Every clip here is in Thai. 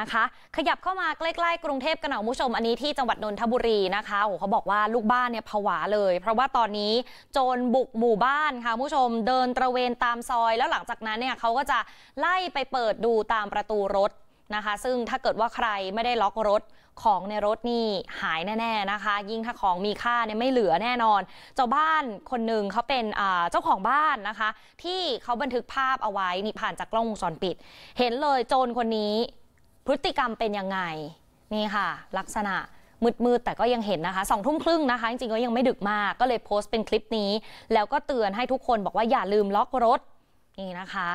นะคะขยับเข้ามาใกล้ๆกรุงเทพกันหน่อยคุณผู้ชมอันนี้ที่จังหวัดนนทบุรีนะคะโอ้เขาบอกว่าลูกบ้านเนี่ยผวาเลย เพราะว่าตอนนี้โจรบุกหมู่บ้านค่ะคุณผู้ชมเดินตระเวนตามซอย แล้วหลังจากนั้นเนี่ยเขาก็จะไล่ไปเปิดดูตามประตูรถนะคะ ซึ่งถ้าเกิดว่าใครไม่ได้ล็อกรถของในรถนี่หายแน่ ๆนะคะ ยิ่งถ้าของมีค่าเนี่ยไม่เหลือแน่นอนเจ้าบ้านคนหนึ่งเขาเป็นเจ้าของบ้านนะคะ ที่เขาบันทึกภาพเอาไว้นี่ผ่านจากกล้องวงจรปิด เห็นเลยโจรคนนี้พฤติกรรมเป็นยังไงนี่ค่ะ ลักษณะ มืดๆแต่ก็ยังเห็นนะคะสองทุ่มครึ่งนะคะ จริงๆก็ยังไม่ดึกมาก ก็เลยโพสต์เป็นคลิปนี้ แล้วก็เตือนให้ทุกคนบอกว่าอย่าลืมล็อกรถนี่นะคะ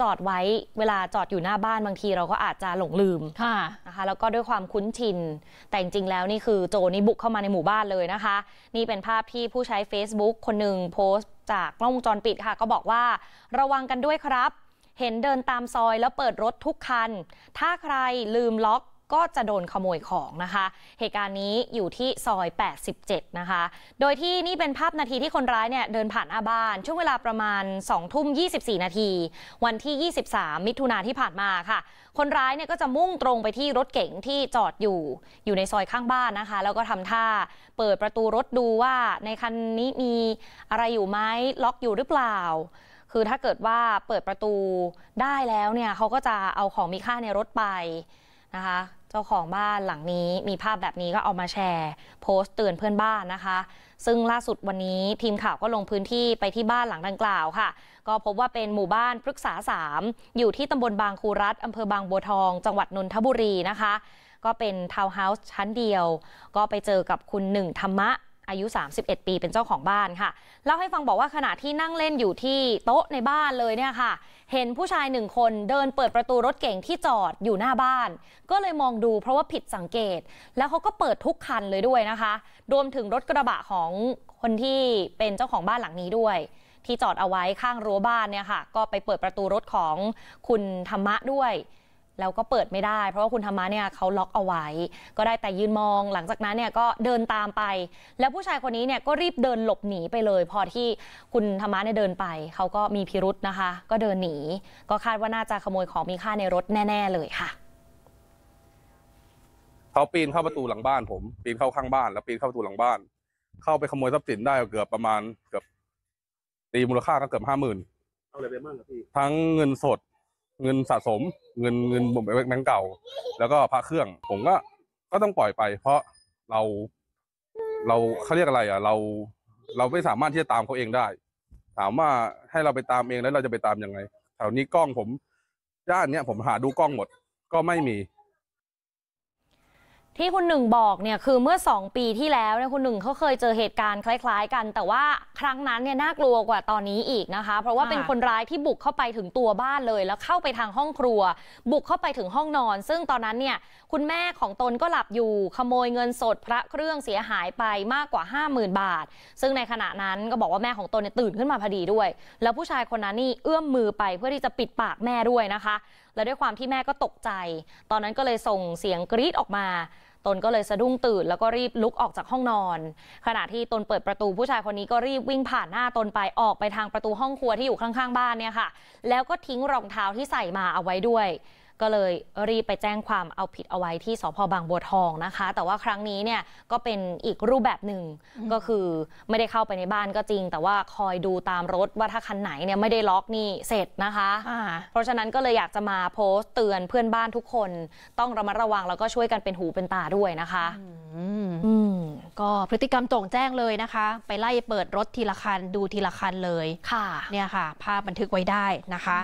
จอดไว้เวลาจอดอยู่หน้าบ้านบางทีเราก็อาจจะหลงลืมะนะคะแล้วก็ด้วยความคุ้นชิน แต่จริงๆแล้วนี่คือโจนี่บุกเข้ามาในหมู่บ้านเลยนะคะ นี่เป็นภาพที่ผู้ใช้ Facebook คนหนึ่งโพสต์จากกล้องวงจรปิดค่ะ ก็บอกว่าระวังกันด้วยครับเห็นเดินตามซอยแล้วเปิดรถทุกคัน ถ้าใครลืมล็อกก็จะโดนขโมยของนะคะ เหตุการณ์นี้อยู่ที่ซอย 87 นะคะ โดยที่นี่เป็นภาพนาทีที่คนร้ายเนี่ยเดินผ่านอาบ้านช่วงเวลาประมาณ 2 ทุ่ม 24 นาที วันที่ 23 มิถุนาที่ผ่านมาค่ะ คนร้ายเนี่ยก็จะมุ่งตรงไปที่รถเก๋ง ที่จอดอยู่อยู่ในซอยข้างบ้านนะคะ แล้วก็ทำท่าเปิดประตูรถดูว่าในคันนี้มีอะไรอยู่ไหมล็อกอยู่หรือเปล่าคือถ้าเกิดว่าเปิดประตูได้แล้วเนี่ย เขาก็จะเอาของมีค่าในรถไปนะคะ เจ้าของบ้านหลังนี้ มีภาพแบบนี้ก็เอามาแชร์โพสต์เตือนเพื่อนบ้านนะคะ ซึ่งล่าสุดวันนี้ทีมข่าวก็ลงพื้นที่ไปที่บ้านหลังดังกล่าวค่ะ ก็พบว่าเป็นหมู่บ้านพฤกษาสามอยู่ที่ตำบลบางคูรัฐอำเภอบางบัวทอง จังหวัดนนทบุรีนะคะก็เป็นทาวน์เฮาส์ชั้นเดียวก็ไปเจอกับคุณหนึ่งธรรมะอายุ 31 ปี เป็นเจ้าของบ้านค่ะเล่าให้ฟังบอกว่าขณะที่นั่งเล่นอยู่ที่โต๊ะในบ้านเลยเนี่ยค่ะ เห็นผู้ชายหนึ่งคนเดินเปิดประตูรถเก่งที่จอดอยู่หน้าบ้าน ก็เลยมองดูเพราะว่าผิดสังเกต แล้วเขาก็เปิดทุกคันเลยด้วยนะคะ รวมถึงรถกระบะของคนที่เป็นเจ้าของบ้านหลังนี้ด้วย ที่จอดเอาไว้ข้างรั้วบ้านเนี่ยค่ะ ก็ไปเปิดประตูรถของคุณธรรมะด้วยแล้วก็เปิดไม่ได้ เพราะว่าคุณธรรมะเนี่ย เขาล็อกเอาไว้ ก็ได้แต่ยืนมอง หลังจากนั้นเนี่ยก็เดินตามไป แล้วผู้ชายคนนี้เนี่ยก็รีบเดินหลบหนีไปเลย พอที่คุณธรรมะเนี่ยเดินไปเขาก็มีพิรุษนะคะ ก็เดินหนีก็คาดว่าน่าจะขโมยของมีค่าในรถแน่ๆเลยค่ะ เขาปีนเข้าประตูหลังบ้านผมปีนเข้าข้างบ้าน แล้วปีนเข้าประตูหลังบ้าน เข้าไปขโมยทรัพย์สินได้เกือบประมาณเกือบตีมูลค่าก็เกือบห้าหมื่นเอาอะไรไปบ้างครับพี่ทั้งเงินสดเงินสะสมเงินเงินบ่แบงก์เก่า แล้วก็พระเครื่อง ผมก็ก็ต้องปล่อยไป เพราะเรา เราเขาเรียกอะไร อ่ะ เราเราไม่สามารถที่จะตามเขาเองได้ ถามว่าให้เราไปตามเองแล้วเราจะไปตามยังไงแถวนี้กล้องผมย่านเนี้ยผมหาดูกล้องหมดก็ไม่มีที่คุณหนึ่งบอกเนี่ยคือเมื่อ2 ปีที่แล้วเนี่ยคุณหนึ่งเขาเคยเจอเหตุการณ์คล้าย ๆ กัน แต่ว่าครั้งนั้นเนี่ยน่ากลัวกว่าตอนนี้อีกนะคะ เพราะว่าเป็นคนร้ายที่บุกเข้าไปถึงตัวบ้านเลย แล้วเข้าไปทางห้องครัว บุกเข้าไปถึงห้องนอน ซึ่งตอนนั้นเนี่ยคุณแม่ของตนก็หลับอยู่ขโมยเงินสดพระเครื่องเสียหายไปมากกว่า50,000 บาท ซึ่งในขณะนั้นก็บอกว่าแม่ของตนเนี่ยตื่นขึ้นมาพอดีด้วย แล้วผู้ชายคนนั้นนี่เอื้อมมือไปเพื่อที่จะปิดปากแม่ด้วยนะคะ และด้วยความที่แม่ก็ตกใจ ตอนนั้นก็เลยส่งเสียงกรีดออกมาตนก็เลยสะดุ้งตื่นแล้วก็รีบลุกออกจากห้องนอน ขณะที่ตนเปิดประตูผู้ชายคนนี้ก็รีบวิ่งผ่านหน้าตนไปออกไปทางประตูห้องครัวที่อยู่ข้างๆบ้านเนี่ยค่ะ แล้วก็ทิ้งรองเท้าที่ใส่มาเอาไว้ด้วยก็เลยรีบไปแจ้งความเอาผิดเอาไว้ที่สพบางบัวทองนะคะ แต่ว่าครั้งนี้เนี่ยก็เป็นอีกรูปแบบหนึ่งก็คือไม่ได้เข้าไปในบ้านก็จริง แต่ว่าคอยดูตามรถว่าถ้าคันไหนเนี่ยไม่ได้ล็อกนี่เสร็จนะคะเพราะฉะนั้นก็เลยอยากจะมาโพสต์เตือนเพื่อนบ้านทุกคนต้องระมัดระวังแล้วก็ช่วยกันเป็นหูเป็นตาด้วยนะคะก็พฤติกรรมจงแจ้งเลยนะคะ ไปไล่เปิดรถทีละคันดูทีละคันเลยค่ะเนี่ยค่ะ ภาพบันทึกไว้ได้นะคะ